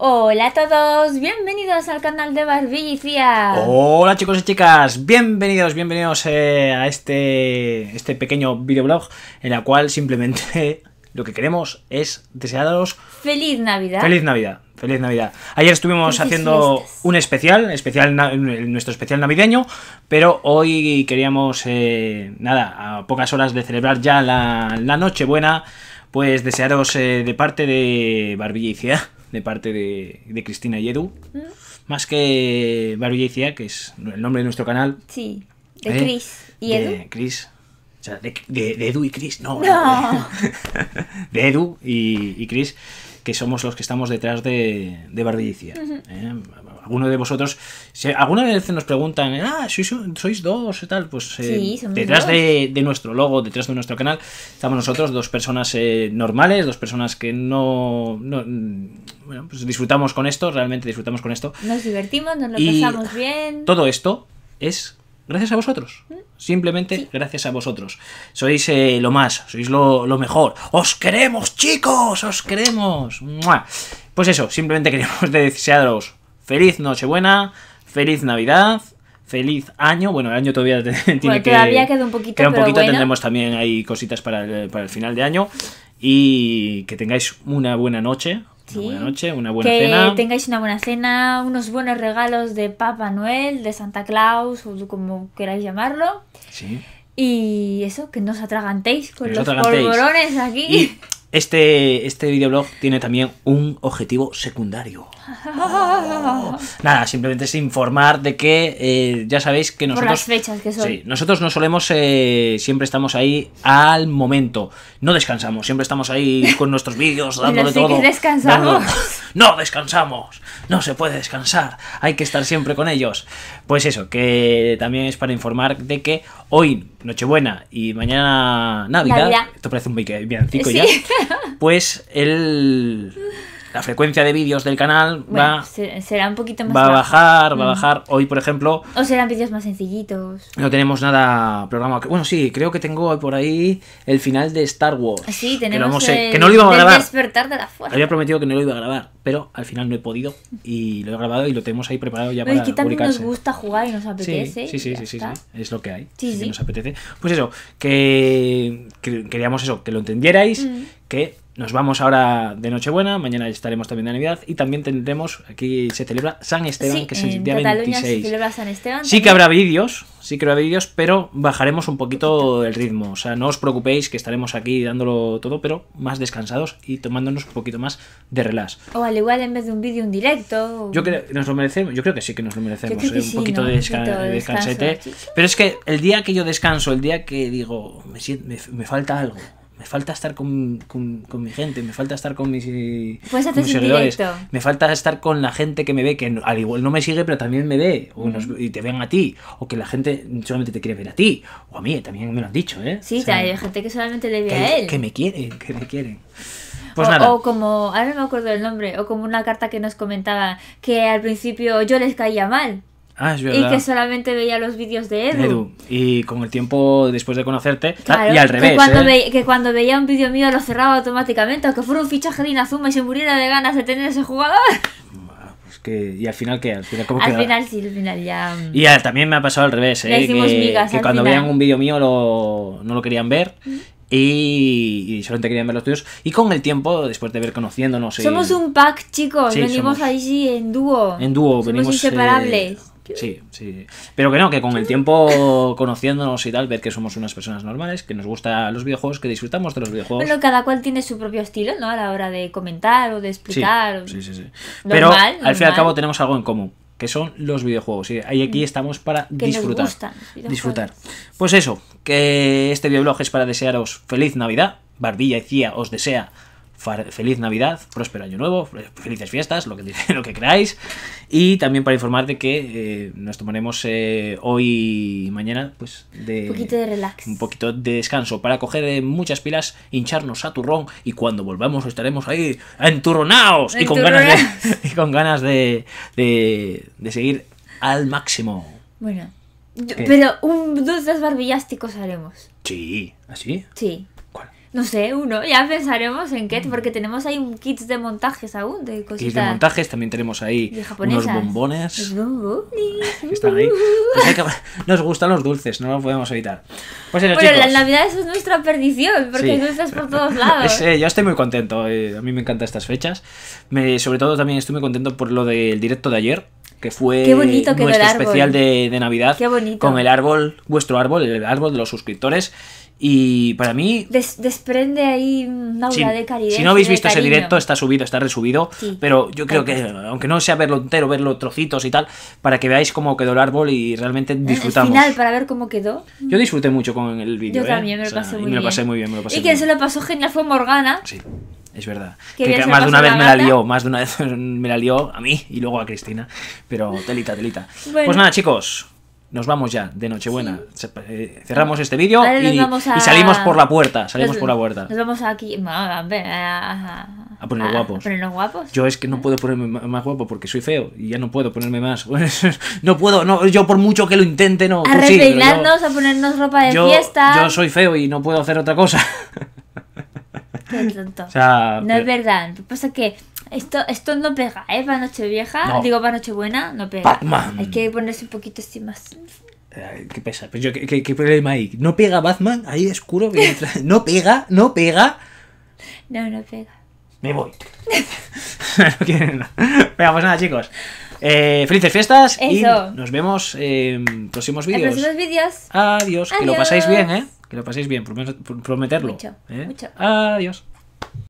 Hola a todos, bienvenidos al canal de Barbillicia. Hola chicos y chicas, bienvenidos, bienvenidos eh, a este, este pequeño videoblog en la cual simplemente lo que queremos es desearos... ¡Feliz Navidad! ¡Feliz Navidad! ¡Feliz Navidad! Ayer estuvimos haciendo un especial, especial nuestro especial navideño, pero hoy queríamos, eh, nada, a pocas horas de celebrar ya la, noche Nochebuena, pues desearos eh, de parte de Barbillicia de parte de, Cristina y Edu. Más que Cia, que es el nombre de nuestro canal. Sí, de ¿Eh? Cris Chris y Edu. Chris. de, Edu y Chris, no. de Edu y, y Chris que somos los que estamos detrás de, de alguno de vosotros, si alguna vez nos preguntan, ah, sois, sois dos y tal, pues eh, detrás de, nuestro logo, detrás de nuestro canal, estamos nosotros, dos personas eh, normales, dos personas que no, bueno, pues disfrutamos con esto, realmente disfrutamos con esto. Nos divertimos, nos lo pasamos bien. Todo esto es gracias a vosotros. ¿Mm? Simplemente gracias a vosotros. Sois eh, lo más, sois lo, mejor. ¡Os queremos, chicos! ¡Os queremos! Pues eso, simplemente queremos desearos Feliz Nochebuena, feliz Navidad, feliz año. Bueno, el año todavía tiene que. todavía queda un poquito. Queda un poquito, tendremos también ahí cositas para el, para el final de año. Y que tengáis una buena noche. una buena noche, una buena cena. Que tengáis una buena cena, unos buenos regalos de Papá Noel, de Santa Claus, o como queráis llamarlo. Sí. Y eso, que no os atragantéis con los aquí. Este, este videoblog tiene también un objetivo secundario. Nada, simplemente es informar de que eh, ya sabéis que nosotros. Sí, nosotros no solemos, eh, siempre estamos ahí al momento. No descansamos, siempre estamos ahí con nuestros vídeos, dándole todo. descansamos no descansamos, no se puede descansar, hay que estar siempre con ellos. Pues eso, que también es para informar de que hoy, Nochebuena, y mañana Navidad, esto parece un villancico ya, pues el la frecuencia de vídeos del canal va, un poquito va a bajar, va a mm. bajar. Hoy, por ejemplo... O serán vídeos más sencillitos. No tenemos nada programado. Bueno, sí, creo que tengo por ahí el final de Star Wars. Ah, sí, tenemos que, que no lo iba a grabar. despertar de la fuerza. Había prometido que no lo iba a grabar, pero al final no he podido y lo he grabado y lo tenemos ahí preparado ya para es que también nos gusta jugar y nos apetece. Sí, sí, sí, sí, es lo que hay. Sí, sí. nos apetece. Pues eso, que, queríamos eso, que lo entendierais, mm. que nos vamos ahora de Nochebuena, mañana estaremos también de Navidad y también tendremos, aquí se celebra San Esteban, que es el día Cataluña Se celebra San Esteban, sí que habrá vídeos, sí que habrá vídeos, pero bajaremos un poquito el ritmo. O sea, no os preocupéis que estaremos aquí dándolo todo, pero más descansados y tomándonos un poquito más de relax. O al igual en vez de un vídeo, un directo. Yo creo que nos lo merecemos, yo creo que sí que nos lo merecemos, eh, un poquito de, descansete. pero es que el día que yo descanso, el día que digo, me, me falta algo, me falta estar con, mi gente, me falta estar con mis, pues seguidores, me falta estar con la gente que me ve, que al igual no me sigue, pero también me ve, y te ven a ti, o que la gente solamente te quiere ver a ti, o a mí, también me lo han dicho, ¿eh? Sí, hay gente que solamente le ve a él. Que me quieren, que me quieren. Pues o, nada. o, como, ahora no me acuerdo el nombre, o como una carta que nos comentaba que al principio yo les caía mal. Ah, y que solamente veía los vídeos de Edu. Y con el tiempo, después de conocerte, ah, y al revés. ¿eh? Que cuando, veía un vídeo mío lo cerraba automáticamente, aunque fuera un fichaje de Inazuma y se muriera de ganas de tener ese jugador. Pues que, y al final qué al final al final sí al final ya mm. y también me ha pasado al revés ¿eh? que, cuando veían un vídeo mío no lo querían ver Y, solamente querían ver los tuyos. Y con el tiempo, después de ver conociéndonos. Somos un pack, chicos. venimos ahí sí, en dúo. En dúo, venimos. Eh, inseparables. Sí, sí. Pero que no, que con el tiempo conociéndonos y tal, ver que somos unas personas normales, que nos gustan los videojuegos, que disfrutamos de los videojuegos. Bueno, cada cual tiene su propio estilo, ¿no? A la hora de comentar o de explicar. Sí, sí, sí. Pero al fin y al cabo tenemos algo en común, que son los videojuegos. Y aquí mm. estamos para disfrutar. disfrutar. Pues eso, que este videoblog es para desearos feliz Navidad. Barbilla y Cía os desea feliz Navidad, próspero año nuevo, felices fiestas, lo que, lo que queráis. Y también para informarte que eh, nos tomaremos eh, hoy y mañana pues, un poquito de descanso para coger eh, muchas pilas, hincharnos a turrón y cuando volvamos estaremos ahí enturronados y con ganas, de, y con ganas de, seguir al máximo. Bueno, pero un, dos, dos barbillásticos haremos. Sí, ¿así? Sí no sé, uno. Ya pensaremos en qué, mm. porque tenemos ahí un kit de montajes aún, de cositas. Kits de montajes, también tenemos ahí unos bombones. Los bombones. Están ahí. Pues nos gustan los dulces, no lo podemos evitar. Pues las navidades la Navidad es nuestra perdición, porque hay dulces por todos lados. yo estoy muy contento, eh, a mí me encantan estas fechas. Me, sobre todo también estoy muy contento por lo del directo de ayer, que fue nuestro especial de, de Navidad con el árbol, vuestro árbol, el árbol de los suscriptores. Y para mí. desprende ahí una aura de caridad. Si no habéis visto ese directo, está subido, está resubido. Pero yo creo que, aunque no sea verlo entero, verlo trocitos y tal, para que veáis cómo quedó el árbol y realmente disfrutamos. Al final, para ver cómo quedó. Yo disfruté mucho con el vídeo. Yo ¿eh? también, me, lo pasé muy bien. y quien se lo pasó genial fue Morgana. Sí. Es verdad. Que, más de una vez me la lió, más de una vez me la lió a mí y luego a Cristina. Pero telita, telita. Pues nada, chicos, nos vamos ya de Nochebuena. Eh, cerramos este vídeo y, salimos por la puerta. Salimos por la puerta. Nos vamos aquí. A, poner guapos. Yo es que no ah. puedo ponerme más guapo porque soy feo y ya no puedo ponerme más. no puedo, yo por mucho que lo intente, no. A repeilarnos, a ponernos ropa de fiesta. Yo soy feo y no puedo hacer otra cosa. Qué tonto. O sea, no es verdad. Pasa que esto, esto no pega, ¿eh? Para noche vieja digo para buena no pega. Hay que ponerse un poquito así más. qué pesa. Pues yo, ¿qué, problema hay? ¿No pega Batman? Ahí es oscuro. ¿No pega? ¿No pega? No, no pega. Me voy. no quieren. Venga, pues nada, chicos. Eh, felices fiestas y nos vemos en próximos vídeos. En próximos vídeos. Adiós. Que lo paséis bien, ¿eh? Que lo paséis bien, prometerlo. Mucho, ¿eh? mucho. Adiós.